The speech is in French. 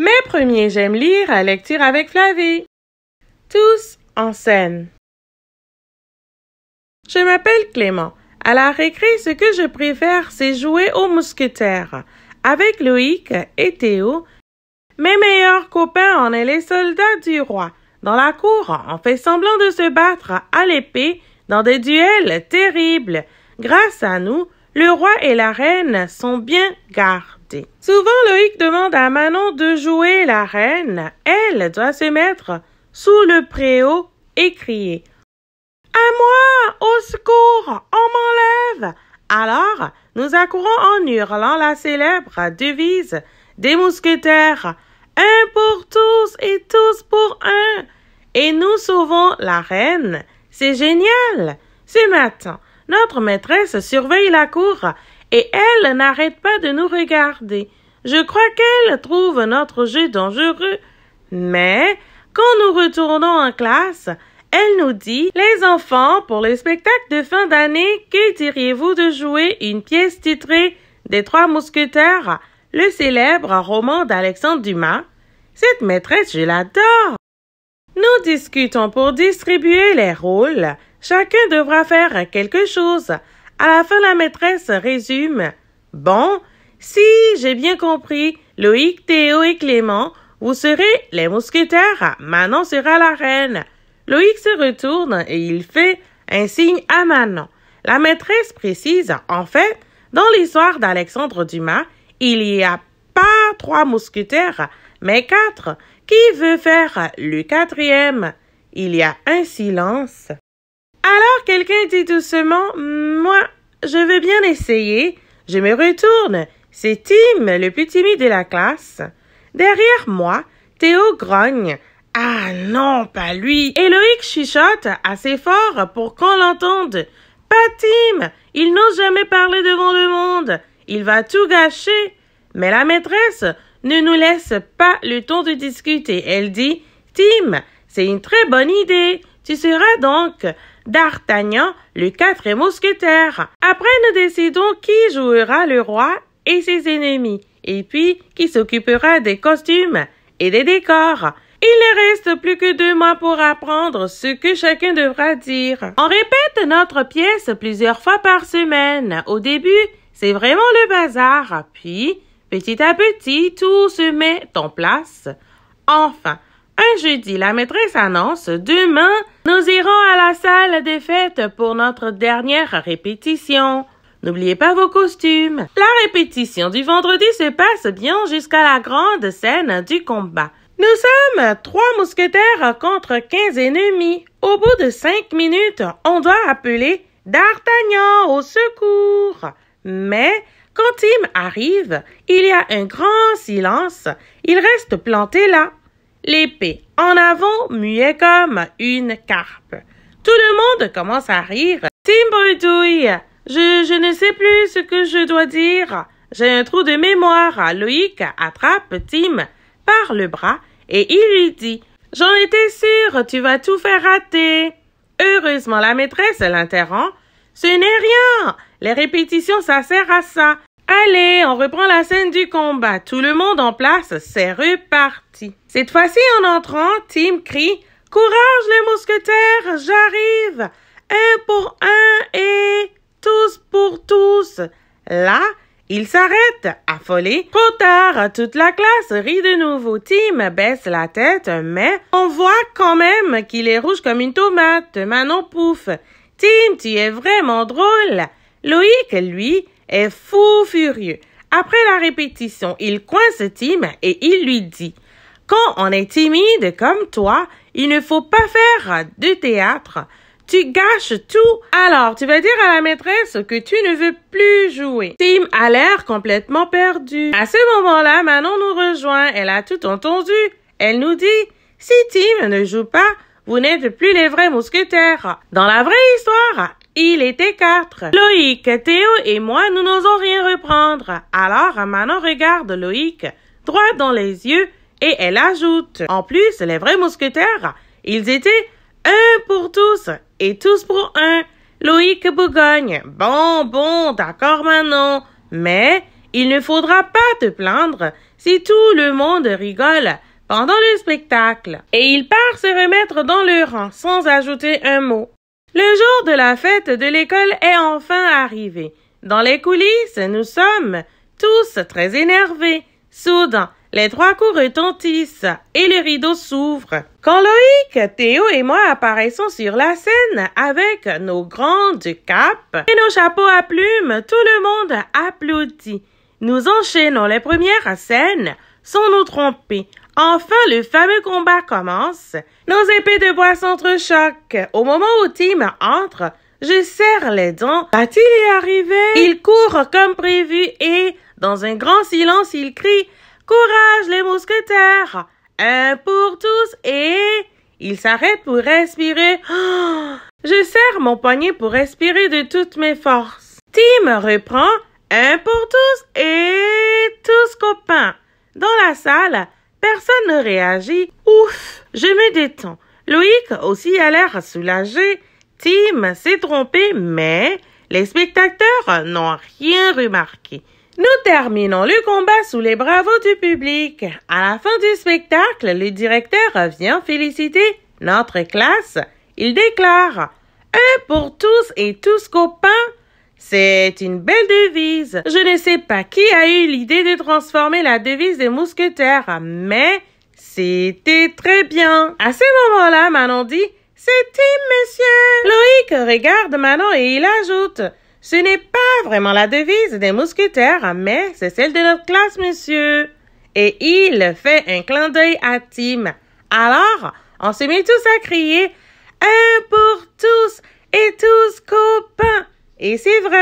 Mes premiers j'aime lire à lecture avec Flavie. Tous en scène. Je m'appelle Clément. À la récré, ce que je préfère, c'est jouer aux mousquetaires. Avec Loïc et Théo, mes meilleurs copains, en est les soldats du roi. Dans la cour, on fait semblant de se battre à l'épée dans des duels terribles. Grâce à nous, le roi et la reine sont bien gardés. Souvent, Loïc demande à Manon de jouer la reine. Elle doit se mettre sous le préau et crier À moi Au secours On m'enlève Alors, nous accourons en hurlant la célèbre devise des mousquetaires Un pour tous et tous pour un Et nous sauvons la reine. C'est génial Ce matin, notre maîtresse surveille la cour, et elle n'arrête pas de nous regarder. Je crois qu'elle trouve notre jeu dangereux. Mais, quand nous retournons en classe, elle nous dit Les enfants, pour le spectacle de fin d'année, que diriez-vous de jouer une pièce titrée Des Trois Mousquetaires, le célèbre roman d'Alexandre Dumas Cette maîtresse, je l'adore. Nous discutons pour distribuer les rôles Chacun devra faire quelque chose. À la fin, la maîtresse résume. Bon, si j'ai bien compris, Loïc, Théo et Clément, vous serez les mousquetaires. Manon sera la reine. Loïc se retourne et il fait un signe à Manon. La maîtresse précise, en fait, dans l'histoire d'Alexandre Dumas, il n'y a pas trois mousquetaires, mais quatre. Qui veut faire le quatrième? Il y a un silence. Alors quelqu'un dit doucement Moi, je veux bien essayer. Je me retourne. C'est Tim, le plus timide de la classe. Derrière moi, Théo grogne. Ah non, pas lui. Et chichote chuchote assez fort pour qu'on l'entende. Pas Tim. Il n'ose jamais parler devant le monde. Il va tout gâcher. Mais la maîtresse ne nous laisse pas le temps de discuter. Elle dit Tim, c'est une très bonne idée. Tu seras donc d'Artagnan, le quatrième mousquetaire. Après, nous décidons qui jouera le roi et ses ennemis, et puis qui s'occupera des costumes et des décors. Il ne reste plus que deux mois pour apprendre ce que chacun devra dire. On répète notre pièce plusieurs fois par semaine. Au début, c'est vraiment le bazar. Puis, petit à petit, tout se met en place. Enfin, un jeudi, la maîtresse annonce Demain, nous irons à la salle des fêtes pour notre dernière répétition. N'oubliez pas vos costumes. La répétition du vendredi se passe bien jusqu'à la grande scène du combat. Nous sommes trois mousquetaires contre quinze ennemis. Au bout de cinq minutes, on doit appeler D'Artagnan au secours. Mais quand Tim arrive, il y a un grand silence. Il reste planté là l'épée en avant, muet comme une carpe. Tout le monde commence à rire. Tim je, je ne sais plus ce que je dois dire. J'ai un trou de mémoire. Loïc attrape Tim par le bras et il lui dit J'en étais sûr, tu vas tout faire rater. Heureusement, la maîtresse l'interrompt. Ce n'est rien. Les répétitions, ça sert à ça. Allez, on reprend la scène du combat. Tout le monde en place, c'est reparti. Cette fois-ci, en entrant, Tim crie Courage les mousquetaires, j'arrive Un pour un et tous pour tous. Là, il s'arrête, affolé. Trop tard, toute la classe rit de nouveau. Tim baisse la tête, mais on voit quand même qu'il est rouge comme une tomate. Manon pouf. Tim, tu es vraiment drôle. Loïc, lui, est fou furieux. Après la répétition, il coince Tim et il lui dit Quand on est timide comme toi, il ne faut pas faire de théâtre. Tu gâches tout. Alors, tu vas dire à la maîtresse que tu ne veux plus jouer. Tim a l'air complètement perdu. À ce moment-là, Manon nous rejoint. Elle a tout entendu. Elle nous dit Si Tim ne joue pas, vous n'êtes plus les vrais mousquetaires. Dans la vraie histoire, il était quatre. Loïc, Théo et moi, nous n'osons rien reprendre. Alors Manon regarde Loïc droit dans les yeux et elle ajoute. En plus, les vrais mousquetaires, ils étaient un pour tous et tous pour un. Loïc Bougogne. Bon, bon, d'accord Manon. Mais il ne faudra pas te plaindre si tout le monde rigole pendant le spectacle. Et il part se remettre dans le rang sans ajouter un mot. Le jour de la fête de l'école est enfin arrivé. Dans les coulisses, nous sommes tous très énervés. Soudain, les trois coups retentissent et le rideau s'ouvre. Quand Loïc, Théo et moi apparaissons sur la scène avec nos grandes capes et nos chapeaux à plumes, tout le monde applaudit. Nous enchaînons les premières scènes sans nous tromper. Enfin, le fameux combat commence. Nos épées de bois s'entrechoquent. Au moment où Tim entre, je serre les dents. Va-t-il y arriver? Il court comme prévu et, dans un grand silence, il crie Courage, les mousquetaires! Un pour tous et. Il s'arrête pour respirer. Je serre mon poignet pour respirer de toutes mes forces. Tim reprend un pour tous et tous copains. Dans la salle, personne ne réagit. Ouf, je me détends. Loïc aussi a l'air soulagé. Tim s'est trompé, mais les spectateurs n'ont rien remarqué. Nous terminons le combat sous les bravos du public. À la fin du spectacle, le directeur vient féliciter notre classe. Il déclare Un pour tous et tous copains, c'est une belle devise. Je ne sais pas qui a eu l'idée de transformer la devise des mousquetaires, mais c'était très bien. À ce moment-là, Manon dit C'était monsieur. Loïc regarde Manon et il ajoute Ce n'est pas vraiment la devise des mousquetaires, mais c'est celle de notre classe, monsieur. Et il fait un clin d'œil à Tim. Alors, on se met tous à crier Et c'est vrai!